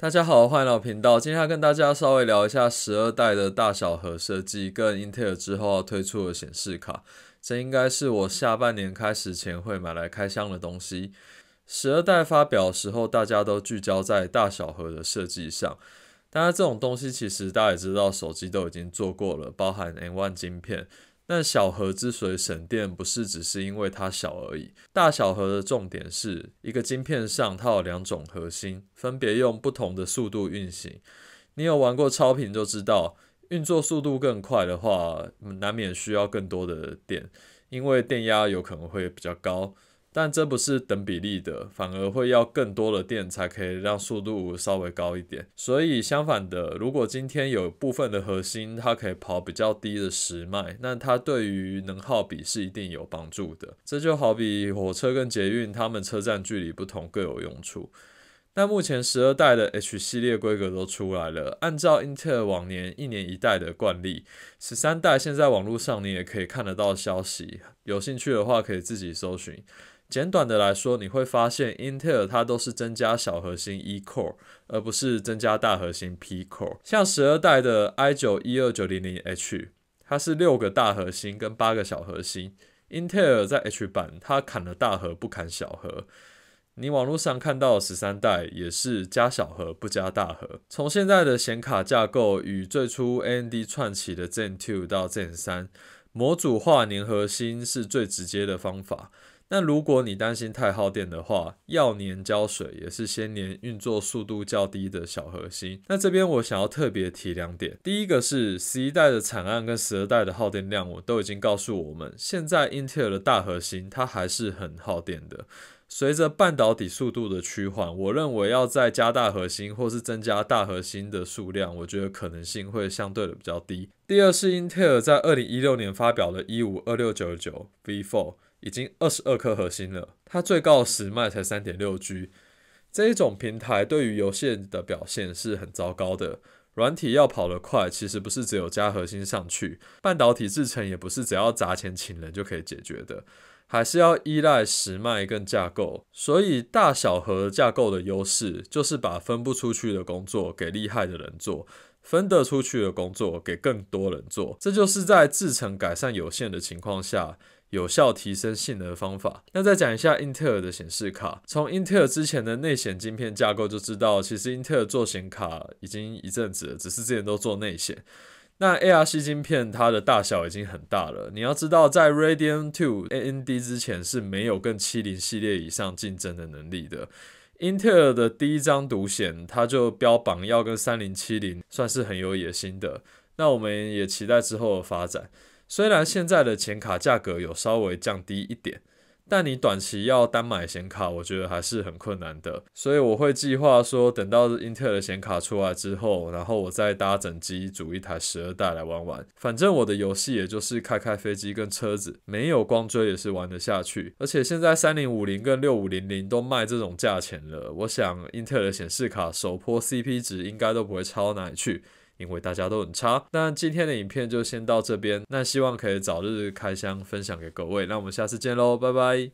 大家好，欢迎来到频道。今天要跟大家稍微聊一下十二代的大小核设计，跟英特尔之后要推出的显示卡。这应该是我下半年开始前会买来开箱的东西。十二代发表时候，大家都聚焦在大小核的设计上。当然，这种东西其实大家也知道，手机都已经做过了，包含 N 1晶片。但小核之所以省电，不是只是因为它小而已。大小核的重点是一个晶片上，它有两种核心，分别用不同的速度运行。你有玩过超频就知道，运作速度更快的话，难免需要更多的电，因为电压有可能会比较高。但这不是等比例的，反而会要更多的电才可以让速度稍微高一点。所以相反的，如果今天有部分的核心它可以跑比较低的时脉，那它对于能耗比是一定有帮助的。这就好比火车跟捷运，他们车站距离不同，各有用处。那目前十二代的 H 系列规格都出来了，按照英特尔往年一年一代的惯例，十三代现在网络上你也可以看得到消息，有兴趣的话可以自己搜寻。简短的来说，你会发现英特尔它都是增加小核心 E Core，而不是增加大核心 P Core。像十二代的 i 九一二九零零 H，它是六个大核心跟八个小核心。英特尔在 H 版它砍了大核，不砍小核。你网络上看到的十三代也是加小核不加大核。从现在的显卡架构与最初 AMD 串起的 Zen 2到 Zen 3，模组化粘核心是最直接的方法。那如果你担心太耗电的话，要粘胶水也是先粘运作速度较低的小核心。那这边我想要特别提两点，第一个是十一代的惨案跟十二代的耗电量，我都已经告诉我们，现在 Intel 的大核心它还是很耗电的。随着半导体速度的趋缓，我认为要再加大核心或是增加大核心的数量，我觉得可能性会相对的比较低。第二是英特尔在二零一六年发表的一五二六九九 V four 已经二十二颗核心了，它最高时卖才三点六 G，这一种平台对于游戏的表现是很糟糕的。软体要跑得快，其实不是只有加核心上去，半导体制程也不是只要砸钱请人就可以解决的。还是要依赖时脉跟架构，所以大小核架构的优势就是把分不出去的工作给厉害的人做，分得出去的工作给更多人做，这就是在制程改善有限的情况下，有效提升性能的方法。那再讲一下英特尔的显示卡，从英特尔之前的内显晶片架构就知道，其实英特尔做显卡已经一阵子，只是之前都做内显。那 A R C 晶片它的大小已经很大了，你要知道，在 Radeon Two A N D 之前是没有跟七零系列以上竞争的能力的。英特尔的第一张独显，它就标榜要跟三零七零算是很有野心的。那我们也期待之后的发展，虽然现在的显卡价格有稍微降低一点。但你短期要单买显卡，我觉得还是很困难的。所以我会计划说，等到英特尔的显卡出来之后，然后我再搭整机组一台十二代来玩玩。反正我的游戏也就是开开飞机跟车子，没有光追也是玩得下去。而且现在三零五零跟六五零零都卖这种价钱了，我想英特尔的显示卡首波 CP 值应该都不会超哪里去。因为大家都很差，那今天的影片就先到这边。那希望可以早日开箱分享给各位。那我们下次见喽，拜拜。